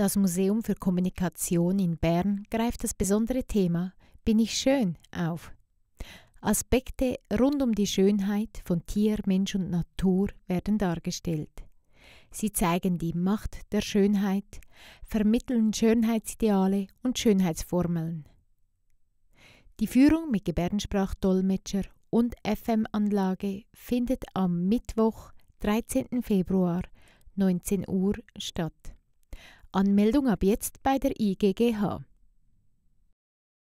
Das Museum für Kommunikation in Bern greift das besondere Thema Bin ich schön auf. Aspekte rund um die Schönheit von Tier, Mensch und Natur werden dargestellt. Sie zeigen die Macht der Schönheit, vermitteln Schönheitsideale und Schönheitsformeln. Die Führung mit Gebärdensprachdolmetscher und FM-Anlage findet am Mittwoch, 13. Februar, 19 Uhr statt. Anmeldung ab jetzt bei der IGGH.